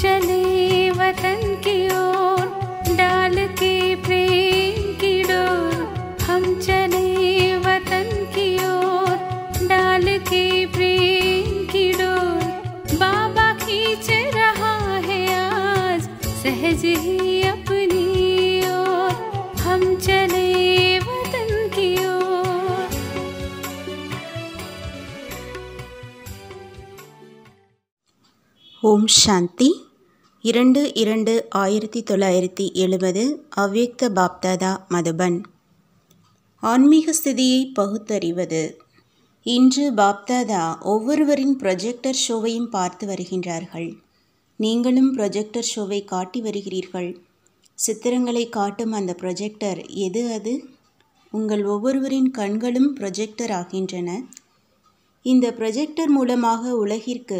चले ஓம் சாந்தி இரண்டு இரண்டு ஆயிரத்தி தொள்ளாயிரத்தி எழுபது அவ்யக்த பாப்தாதா மதுபன் ஆன்மீக ஸ்திதியை பகுத்தறிவது இன்று பாப்தாதா ஒவ்வொருவரின் ப்ரொஜெக்டர் ஷோவையும் பார்த்து வருகின்றார்கள் நீங்களும் ப்ரொஜெக்டர் ஷோவை காட்டி வருகிறீர்கள் சித்திரங்களை காட்டும் அந்த ப்ரொஜெக்டர் எது அது உங்கள் ஒவ்வொருவரின் கண்களும் ப்ரொஜெக்டர் ஆகின்றன இந்த ப்ரொஜெக்டர் மூலமாக உலகிற்கு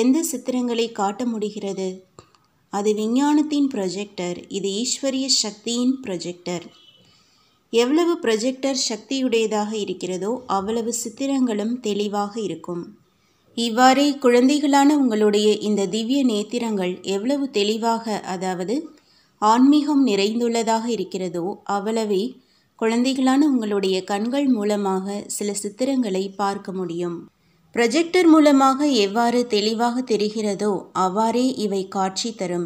எந்த சித்திரங்களை காட்ட முடிகிறது அது விஞ்ஞானத்தின் ப்ரொஜெக்டர் இது ஈஸ்வரிய சக்தியின் ப்ரொஜெக்டர் எவ்வளவு ப்ரொஜெக்டர் சக்தியுடையதாக இருக்கிறதோ அவ்வளவு சித்திரங்களும் தெளிவாக இருக்கும் இவ்வாறே குழந்தைகளான உங்களுடைய இந்த திவ்ய நேத்திரங்கள் எவ்வளவு தெளிவாக அதாவது ஆன்மீகம் நிறைந்துள்ளதாக இருக்கிறதோ அவ்வளவே குழந்தைகளான உங்களுடைய கண்கள் மூலமாக சில சித்திரங்களை பார்க்க முடியும் ப்ரொஜெக்டர் மூலமாக எவ்வாறு தெளிவாக தெரிகிறதோ அவ்வாறே இவை காட்சி தரும்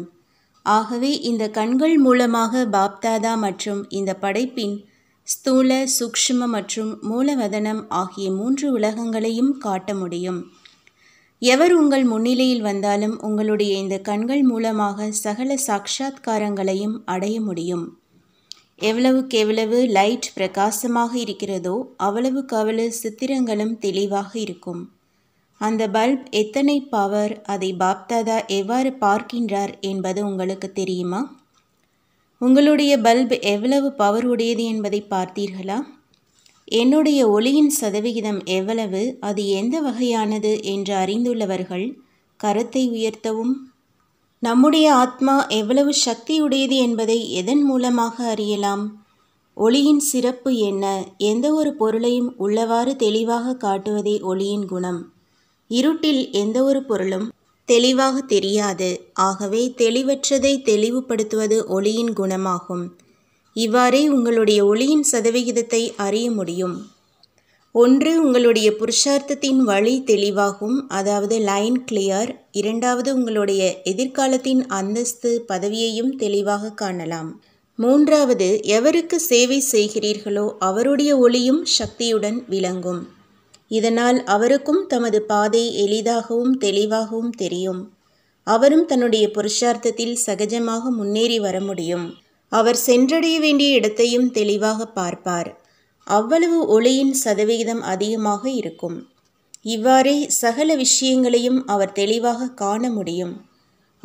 ஆகவே இந்த கண்கள் மூலமாக பாப்தாதா மற்றும் இந்த படைப்பின் ஸ்தூல சூக்ஷ்ம மற்றும் மூலவதனம் ஆகிய மூன்று உலகங்களையும் காட்ட முடியும் எவர் உங்கள் முன்னிலையில் வந்தாலும் உங்களுடைய இந்த கண்கள் மூலமாக சகல சாட்சாத்காரங்களையும் அடைய முடியும் எவ்வளவுக்கு எவ்வளவு லைட் பிரகாசமாக இருக்கிறதோ அவ்வளவுக்கு அவ்வளவு சித்திரங்களும் தெளிவாக இருக்கும் அந்த பல்ப் எத்தனை பவர் அதை பாப்தாதா எவ்வாறு பார்க்கின்றார் என்பது உங்களுக்கு தெரியுமா உங்களுடைய பல்ப் எவ்வளவு பவர் உடையது என்பதை பார்த்தீர்களா என்னுடைய ஒளியின் சதவிகிதம் எவ்வளவு அது எந்த வகையானது என்று அறிந்துள்ளவர்கள் கரத்தை உயர்த்தவும் நம்முடைய ஆத்மா எவ்வளவு சக்தியுடையது என்பதை எதன் மூலமாக அறியலாம் ஒளியின் சிறப்பு என்ன எந்த ஒரு பொருளையும் உள்ளவாறு தெளிவாக காட்டுவதே ஒளியின் குணம் இருட்டில் எந்த ஒரு பொருளும் தெளிவாக தெரியாது ஆகவே தெளிவற்றதை தெளிவுபடுத்துவது ஒளியின் குணமாகும் இவ்வாறே உங்களுடைய ஒளியின் சதவிகிதத்தை அறிய முடியும் ஒன்று உங்களுடைய புருஷார்த்தத்தின் வழி தெளிவாகும் அதாவது லைன் கிளியர் இரண்டாவது உங்களுடைய எதிர்காலத்தின் அந்தஸ்து பதவியையும் தெளிவாக காணலாம் மூன்றாவது எவருக்கு சேவை செய்கிறீர்களோ அவருடைய ஒளியும் சக்தியுடன் விளங்கும் இதனால் அவருக்கும் தமது பாதை எளிதாகவும் தெளிவாகவும் தெரியும் அவரும் தன்னுடைய புருஷார்த்தத்தில் சகஜமாக முன்னேறி வர முடியும் அவர் சென்றடைய வேண்டிய இடத்தையும் தெளிவாக பார்ப்பார் அவ்வளவு ஒளியின் சதவிகிதம் அதிகமாக இருக்கும் இவ்வாறே சகல விஷயங்களையும் அவர் தெளிவாக காண முடியும்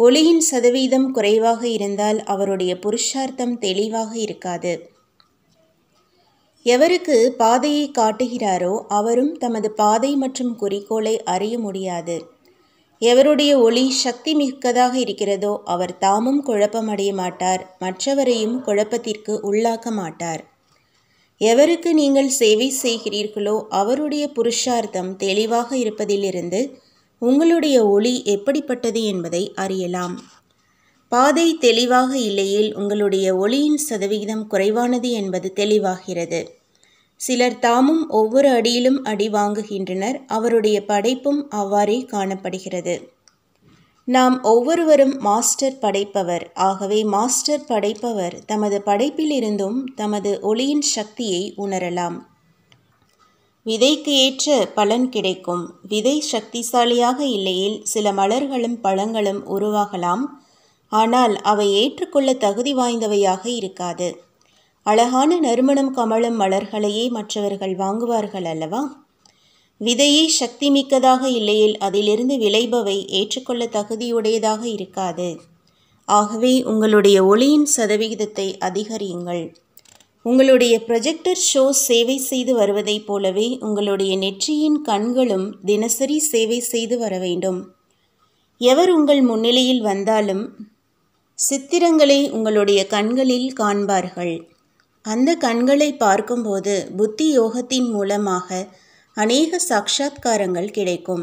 ஒளியின் சதவீதம் குறைவாக இருந்தால் அவருடைய புருஷார்த்தம் தெளிவாக இருக்காது எவருக்கு பாதையை காட்டுகிறாரோ அவரும் தமது பாதை மற்றும் குறிக்கோளை அறிய முடியாது எவருடைய ஒளி சக்தி மிக்கதாக இருக்கிறதோ அவர் தாமும் குழப்பமடைய மாட்டார் மற்றவரையும் குழப்பத்திற்கு உள்ளாக்க மாட்டார் எவருக்கு நீங்கள் சேவை செய்கிறீர்களோ அவருடைய புருஷார்த்தம் தெளிவாக இருப்பதிலிருந்து உங்களுடைய ஒளி எப்படிப்பட்டது என்பதை அறியலாம் பாதை தெளிவாக இல்லையில் உங்களுடைய ஒளியின் சதவிகிதம் குறைவானது என்பது தெளிவாகிறது சிலர் தாமும் ஒவ்வொரு அடியிலும் அடி வாங்குகின்றனர் அவருடைய படைப்பும் அவ்வாறே காணப்படுகிறது நாம் ஒவ்வொருவரும் மாஸ்டர் படைப்பவர் ஆகவே மாஸ்டர் படைப்பவர் தமது படைப்பிலிருந்தும் தமது ஒளியின் சக்தியை உணரலாம் விதைக்கு ஏற்ற பலன் கிடைக்கும் விதை சக்திசாலியாக இல்லையில் சில மலர்களும் பழங்களும் உருவாகலாம் ஆனால் அவை ஏற்றுக்கொள்ள தகுதி வாய்ந்தவையாக இருக்காது அழகான நறுமணம் கமழும் மலர்களையே மற்றவர்கள் வாங்குவார்கள் அல்லவா விதையே சக்தி மிக்கதாக இல்லையில் அதிலிருந்து விளைபவை ஏற்றுக்கொள்ள தகுதியுடையதாக இருக்காது ஆகவே உங்களுடைய ஒளியின் சதவிகிதத்தை அதிகரியுங்கள் உங்களுடைய ப்ரொஜெக்டர் ஷோ சேவை செய்து வருவதைப் போலவே உங்களுடைய நெற்றியின் கண்களும் தினசரி சேவை செய்து வர வேண்டும் எவர் உங்கள் முன்னிலையில் வந்தாலும் சித்திரங்களை உங்களுடைய கண்களில் காண்பார்கள் அந்த கண்களை பார்க்கும்போது புத்தி யோகத்தின் மூலமாக அநேக சாட்சா்காரங்கள் கிடைக்கும்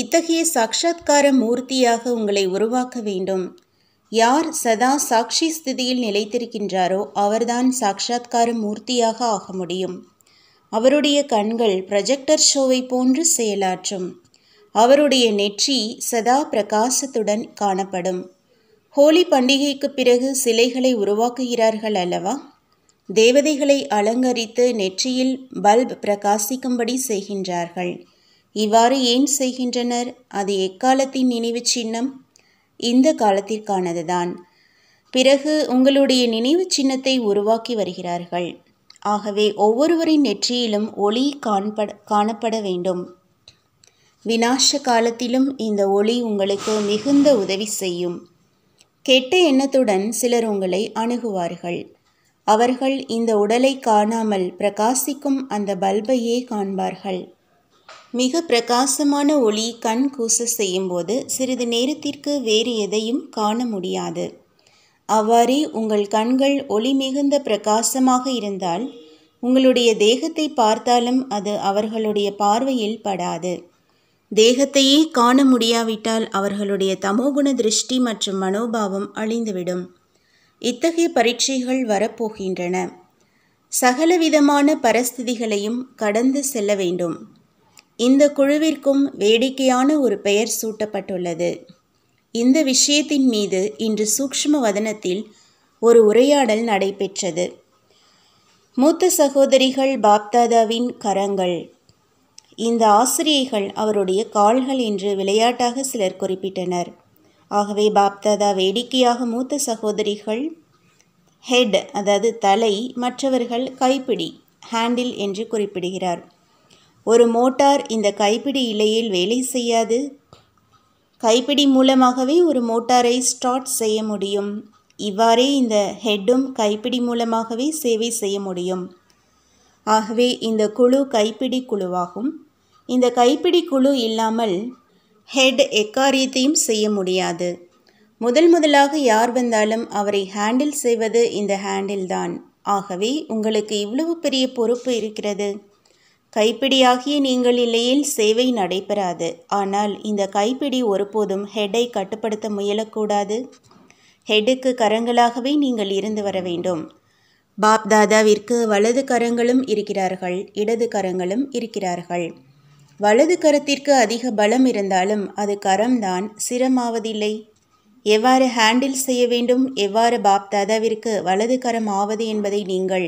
இத்தகைய சாட்சா்கார மூர்த்தியாக உங்களை உருவாக்க வேண்டும் யார் சதா சாட்சி ஸ்திதியில் நிலைத்திருக்கின்றாரோ அவர்தான் சாட்சா்கார மூர்த்தியாக ஆக முடியும் அவருடைய கண்கள் ப்ரொஜெக்டர் ஷோவை போன்று செயலாற்றும் அவருடைய நெற்றி சதா பிரகாசத்துடன் காணப்படும் ஹோலி பண்டிகைக்கு பிறகு சிலைகளை உருவாக்குகிறார்கள் அல்லவா தேவதைகளை அலங்கரித்து நெற்றியில் பல்ப் பிரகாசிக்கும்படி செய்கின்றார்கள் இவ்வாறு ஏன் செய்கின்றனர் அது எக்காலத்தின் நினைவு சின்னம் இந்த காலத்திற்கானதுதான் பிறகு உங்களுடைய நினைவு சின்னத்தை உருவாக்கி வருகிறார்கள் ஆகவே ஒவ்வொருவரின் நெற்றியிலும் ஒளி காண்பட காணப்பட வேண்டும் வினாச காலத்திலும் இந்த ஒளி உங்களுக்கு மிகுந்த உதவி செய்யும் கெட்ட எண்ணத்துடன் சிலர் உங்களை அணுகுவார்கள் அவர்கள் இந்த உடலை காணாமல் பிரகாசிக்கும் அந்த பல்பையே காண்பார்கள் மிக பிரகாசமான ஒளி கண் கூச செய்யும்போது சிறிது நேரத்திற்கு வேறு எதையும் காண முடியாது அவ்வாறே உங்கள் கண்கள் ஒளி மிகுந்த பிரகாசமாக இருந்தால் உங்களுடைய தேகத்தை பார்த்தாலும் அது அவர்களுடைய பார்வையில் படாது தேகத்தையே காண முடியாவிட்டால் அவர்களுடைய தமோகுண திருஷ்டி மற்றும் மனோபாவம் அழிந்துவிடும் இத்தகைய பரீட்சைகள் வரப்போகின்றன சகலவிதமான பரஸ்திதிகளையும் கடந்து செல்ல வேண்டும் இந்த குழுவிற்கும் வேடிக்கையான ஒரு பெயர் சூட்டப்பட்டுள்ளது இந்த விஷயத்தின் மீது இன்று சூக்ஷ்ம வதனத்தில் ஒரு உரையாடல் நடைபெற்றது மூத்த சகோதரிகள் பாப்தாதாவின் கரங்கள் இந்த ஆசிரியைகள் அவருடைய கால்கள் என்று விளையாட்டாக சிலர் குறிப்பிட்டனர் ஆகவே பாப்தாதா வேடிக்கையாக மூத்த சகோதரிகள் ஹெட் அதாவது தலை மற்றவர்கள் கைப்பிடி ஹேண்டில் என்று குறிப்பிடுகிறார் ஒரு மோட்டார் இந்த கைப்பிடி இலையில் வேலை செய்யாது கைப்பிடி மூலமாகவே ஒரு மோட்டாரை ஸ்டார்ட் செய்ய முடியும் இவ்வாறே இந்த ஹெட்டும் கைப்பிடி மூலமாகவே சேவை செய்ய முடியும் ஆகவே இந்த குழு கைப்பிடி குழுவாகும் இந்த கைப்பிடி குழு இல்லாமல் ஹெட் எக்காரியத்தையும் செய்ய முடியாது முதல் முதலாக யார் வந்தாலும் அவரை ஹேண்டில் செய்வது இந்த ஹேண்டில் தான் ஆகவே உங்களுக்கு இவ்வளவு பெரிய பொறுப்பு இருக்கிறது கைப்பிடியாகிய நீங்கள் இல்லையில் சேவை நடைபெறாது ஆனால் இந்த கைப்பிடி ஒருபோதும் ஹெட்டை கட்டுப்படுத்த முயலக்கூடாது ஹெட்டுக்கு கரங்களாகவே நீங்கள் இருந்து வர வேண்டும் பாப்தாதாவிற்கு வலது கரங்களும் இருக்கிறார்கள் இடது கரங்களும் இருக்கிறார்கள் வலது கரத்திற்கு அதிக பலம் இருந்தாலும் அது கரம்தான் சிரமாவதில்லை எவ்வாறு ஹேண்டில் செய்ய வேண்டும் எவ்வாறு பாப்தாதாவிற்கு வலது கரம் ஆவது என்பதை நீங்கள்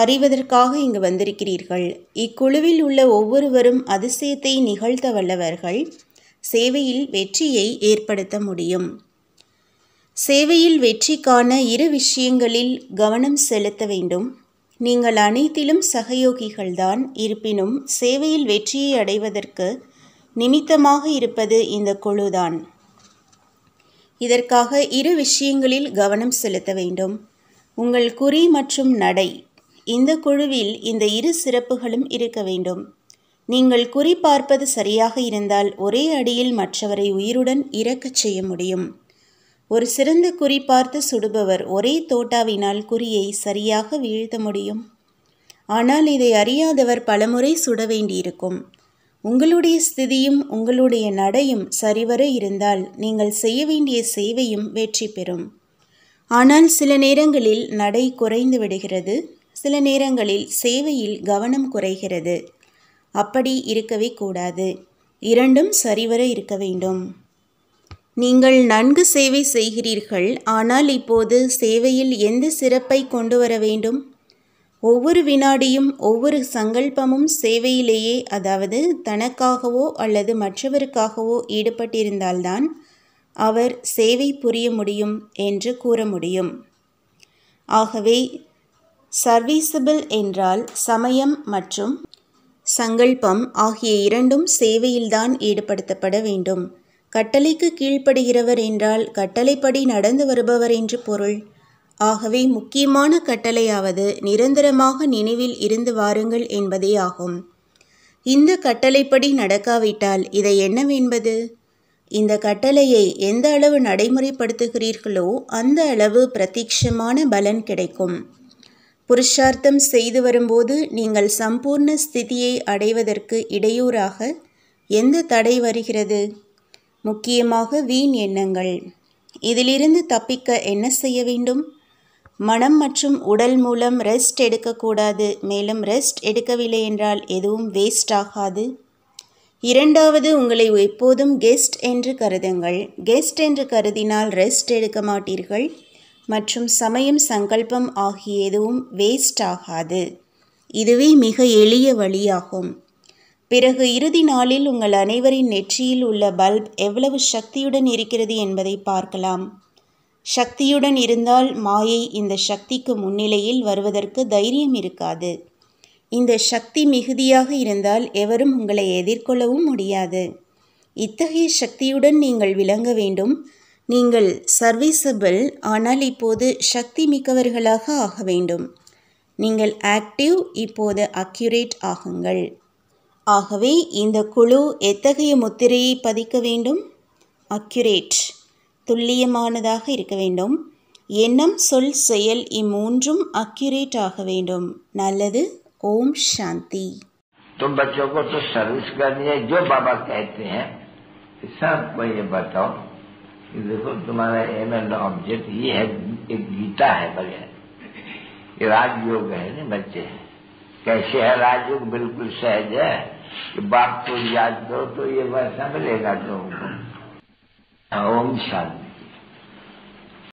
அறிவதற்காக இங்கு வந்திருக்கிறீர்கள் இக்குழுவில் உள்ள ஒவ்வொருவரும் அதிசயத்தை நிகழ்த்த வல்லவர்கள் சேவையில் வெற்றியை ஏற்படுத்த முடியும் சேவையில் வெற்றிக்கான இரு விஷயங்களில் கவனம் செலுத்த வேண்டும் நீங்கள் அனைத்திலும் சகயோகிகள்தான் இருப்பினும் சேவையில் வெற்றியை அடைவதற்கு நிமித்தமாக இருப்பது இந்த குழுதான் இதற்காக இரு விஷயங்களில் கவனம் செலுத்த வேண்டும் உங்கள் குறி மற்றும் நடை இந்த குழுவில் இந்த இரு சிறப்புகளும் இருக்க வேண்டும் நீங்கள் குறி பார்ப்பது சரியாக இருந்தால் ஒரே அடியில் மற்றவரை உயிருடன் இறக்கச் செய்ய முடியும் ஒரு சிறந்த குறி பார்த்து சுடுபவர் ஒரே தோட்டாவினால் குறியை சரியாக வீழ்த்த முடியும் ஆனால் இதை அறியாதவர் பலமுறை சுட வேண்டியிருக்கும் உங்களுடைய ஸ்திதியும் உங்களுடைய நடையும் சரிவர இருந்தால் நீங்கள் செய்ய வேண்டிய சேவையும் வெற்றி பெறும் ஆனால் சில நேரங்களில் நடை குறைந்து விடுகிறது சில நேரங்களில் சேவையில் கவனம் குறைகிறது அப்படி இருக்கவே கூடாது இரண்டும் சரிவர இருக்க வேண்டும் நீங்கள் நன்கு சேவை செய்கிறீர்கள் ஆனால் இப்போது சேவையில் எந்த சிறப்பை கொண்டு வர வேண்டும் ஒவ்வொரு வினாடியும் ஒவ்வொரு சங்கல்பமும் சேவையிலேயே அதாவது தனக்காகவோ அல்லது மற்றவருக்காகவோ ஈடுபட்டிருந்தால்தான் அவர் சேவை புரிய முடியும் என்று கூற முடியும் ஆகவே சர்வீசபிள் என்றால் சமயம் மற்றும் சங்கல்பம் ஆகிய இரண்டும் சேவையில்தான் ஈடுபடுத்தப்பட வேண்டும் கட்டளைக்கு கீழ்ப்படுகிறவர் என்றால் கட்டளைப்படி நடந்து வருபவர் என்று பொருள் ஆகவே முக்கியமான கட்டளையாவது நிரந்தரமாக நினைவில் இருந்து வாருங்கள் என்பதே ஆகும் இந்த கட்டளைப்படி நடக்காவிட்டால் இதை என்னவென்பது இந்த கட்டளையை எந்த அளவு நடைமுறைப்படுத்துகிறீர்களோ அந்த அளவு பிரத்யட்சமான பலன் கிடைக்கும் புருஷார்த்தம் செய்து வரும்போது நீங்கள் சம்பூர்ண ஸ்திதியை அடைவதற்கு இடையூறாக எந்த தடை வருகிறது முக்கியமாக வீண் எண்ணங்கள் இதிலிருந்து தப்பிக்க என்ன செய்ய வேண்டும் மனம் மற்றும் உடல் மூலம் ரெஸ்ட் எடுக்கக்கூடாது மேலும் ரெஸ்ட் எடுக்கவில்லை என்றால் எதுவும் வேஸ்ட் ஆகாது இரண்டாவது உங்களை எப்போதும் கெஸ்ட் என்று கருதுங்கள் கெஸ்ட் என்று கருதினால் ரெஸ்ட் எடுக்க மாட்டீர்கள் மற்றும் சமயம் சங்கல்பம் ஆகிய எதுவும் வேஸ்ட் ஆகாது இதுவே மிக எளிய வழியாகும் பிறகு இறுதி நாளில் உங்கள் அனைவரின் நெற்றியில் உள்ள பல்ப் எவ்வளவு சக்தியுடன் இருக்கிறது என்பதை பார்க்கலாம் சக்தியுடன் இருந்தால் மாயை இந்த சக்திக்கு முன்னிலையில் வருவதற்கு தைரியம் இருக்காது இந்த சக்தி மிகுதியாக இருந்தால் எவரும் உங்களை எதிர்கொள்ளவும் முடியாது இத்தகைய சக்தியுடன் நீங்கள் விளங்க வேண்டும் நீங்கள் சர்வீசபிள் ஆனால் இப்போது சக்தி மிக்கவர்களாக ஆக வேண்டும் நீங்கள் ஆக்டிவ் இப்போது அக்யூரேட் ஆகுங்கள் ஆகவே இந்த குழு எத்தகைய முத்திரையை பதிக்க வேண்டும் அக்யூரேட் துல்லியமானதாக இருக்க வேண்டும் எண்ணம் சொல் செயல் இம்மூன்றும் அக்யூரேட் ஆக வேண்டும் நல்லது ஓம் சாந்தி சர்வீஸ் बच्चों को तो सर्विस करनी है कि बाप को तो याद दो तो ये वैसा मिलेगा तो तुमको ओम शांति